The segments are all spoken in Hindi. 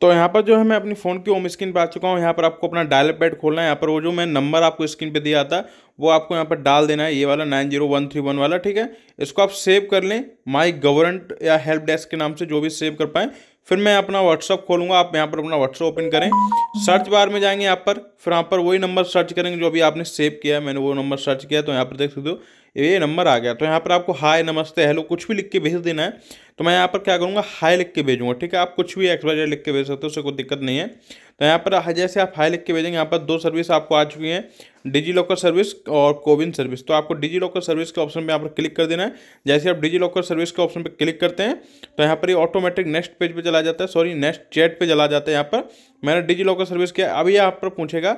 तो यहाँ पर जो है मैं अपनी फ़ोन की होम स्क्रीन पर आ चुका हूँ यहाँ पर आपको अपना डायल पैड खोलना है यहाँ पर वो जो मैं नंबर आपको स्क्रीन पे दिया था वो आपको यहाँ पर डाल देना है ये वाला nine zero one three one वाला ठीक है इसको आप सेव कर लें माई गवर्नमेंट या हेल्प डेस्क के नाम से जो भी सेव कर पाएँ फिर मैं अपना व्हाट्सअप खोलूँगा आप यहाँ पर अपना व्हाट्सअप ओपन करें सर्च बार में जाएंगे यहाँ पर फिर यहाँ पर वही नंबर सर्च करेंगे जो अभी आपने सेव किया है मैंने वो नंबर सर्च किया तो यहाँ पर देख सकते हो ये नंबर आ गया तो यहाँ पर आपको हाय नमस्ते हेलो कुछ भी लिख के भेज देना है तो मैं यहाँ पर क्या करूँगा हाई लिख के भेजूँगा ठीक है आप कुछ भी एक्स वाई लिख के भेज सकते हो उससे कोई दिक्कत नहीं है तो यहाँ पर जैसे आप हाई लिख के भेजेंगे यहाँ पर दो सर्विस आपको आ चुकी हैं डिजी लॉकर सर्विस और कोविन सर्विस तो आपको डिजी लॉकर सर्विस के ऑप्शन पे यहाँ पर क्लिक कर देना है जैसे आप डिजी लॉकर सर्विस के ऑप्शन पे क्लिक करते हैं तो यहाँ पर ये ऑटोमेटिक नेक्स्ट पेज पे चला जाता है सॉरी नेक्स्ट चैट पे चला जाता है यहाँ पर मैंने डिजी लॉकर सर्विस किया अभी यहाँ पर पूछेगा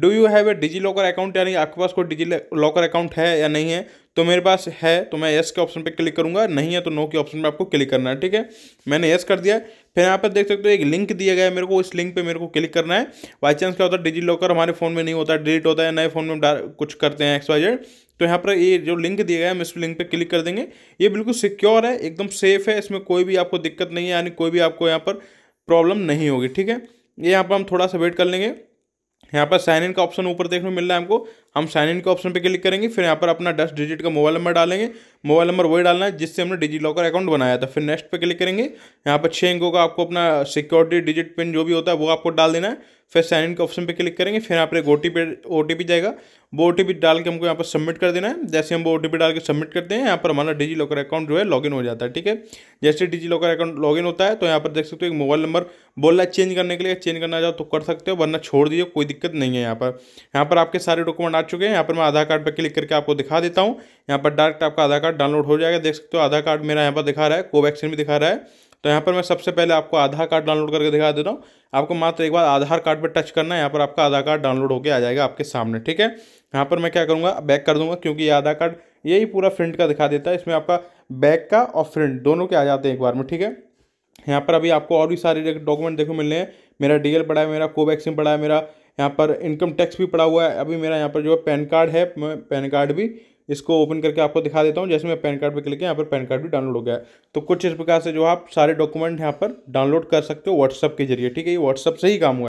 do you have a DigiLocker account यानी आपके पास कोई डिजी लॉकर अकाउंट है या नहीं है तो मेरे पास है तो मैं यस के ऑप्शन पे क्लिक करूंगा नहीं है तो नो के ऑप्शन पे आपको क्लिक करना है ठीक है मैंने यस कर दिया फिर यहाँ पर देख सकते हो एक लिंक दिया गया है मेरे को इस लिंक पे मेरे को क्लिक करना है बाई चांस क्या होता है डिजी लॉकर हमारे फ़ोन में नहीं होता डिलीट होता है नए फ़ोन में कुछ करते हैं एक्स वाई जेड तो यहाँ पर ये जो लिंक दिया गया है हम इस लिंक पे क्लिक कर देंगे ये बिल्कुल सिक्योर है एकदम सेफ है इसमें कोई भी आपको दिक्कत नहीं है यानी कोई भी आपको यहाँ पर प्रॉब्लम नहीं होगी ठीक है ये यहाँ पर हम थोड़ा सा वेट कर लेंगे यहाँ पर साइन इन का ऑप्शन ऊपर देखने को मिल रहा है हमको हम साइन इन के ऑप्शन पे क्लिक करेंगे फिर यहाँ पर अपना दस डिजिट का मोबाइल नंबर डालेंगे मोबाइल नंबर वही डालना है जिससे हमने डिजी लॉकर अकाउंट बनाया था फिर नेक्स्ट पे क्लिक करेंगे यहाँ पर छः अंकों का आपको अपना सिक्योरिटी डिजिट पिन जो भी होता है वो आपको डाल देना है फिर साइन इन के ऑप्शन पर क्लिक करेंगे फिर यहाँ पर एक ओ टी ओ पी जाएगा वो ओ टी पी डाल के हमको यहाँ पर सबमिट कर देना है जैसे हम वो ओ टी पी डाल के सबमिट करते हैं यहाँ पर हमारा डिजी लॉकर अकाउंट जो है लॉगिन हो जाता है ठीक है जैसे डिजी लॉकर अकाउंट लॉगिन होता है तो यहाँ पर देख सकते हो एक मोबाइल नंबर बोल रहा है चेंज करने के लिए चेंज करना चाहो तो कर सकते हो वरना छोड़ दीजिए कोई दिक्कत नहीं है यहाँ पर यहाँ पर आपके सारे डॉक्यूमेंट आ चुके हैं यहाँ पर मैं आधार कार्ड पर क्लिक करके आपको दिखा देता हूँ यहाँ पर डायरेक्ट आपका आधार कार्ड डाउनलोड हो जाएगा देख सकते हो आधार कार्ड मेरा यहाँ पर दिखा रहा है कोवैक्सीन भी दिखा रहा है तो यहाँ पर मैं सबसे पहले आपको आधार कार्ड डाउनलोड करके दिखा देता हूँ आपको मात्र एक बार आधार कार्ड पर टच करना है यहाँ पर आपका आधार कार्ड डाउनलोड होकर आ जाएगा आपके सामने ठीक है यहाँ पर मैं क्या करूँगा बैक कर दूँगा क्योंकि ये आधार कार्ड यही पूरा फ्रंट का दिखा देता है इसमें आपका बैक का और फ्रंट दोनों के आ जाते हैं एक बार में ठीक है यहाँ पर अभी आपको और भी सारे डॉक्यूमेंट देखो मिलने हैं मेरा डीएल पड़ा है मेरा कोवैक्सीन पड़ा है मेरा यहाँ पर इनकम टैक्स भी पड़ा हुआ है अभी मेरा यहाँ पर जो है पैन कार्ड है मैं पैन कार्ड भी इसको ओपन करके आपको दिखा देता हूँ जैसे मैं पैन कार्ड पर क्लिक किया यहाँ पर पैन कार्ड भी डाउनलोड हो गया तो कुछ इस प्रकार से जो आप सारे डॉक्यूमेंट यहाँ पर डाउनलोड कर सकते हो व्हाट्सअप के जरिए ठीक है ये व्हाट्सअप से ही काम हुआ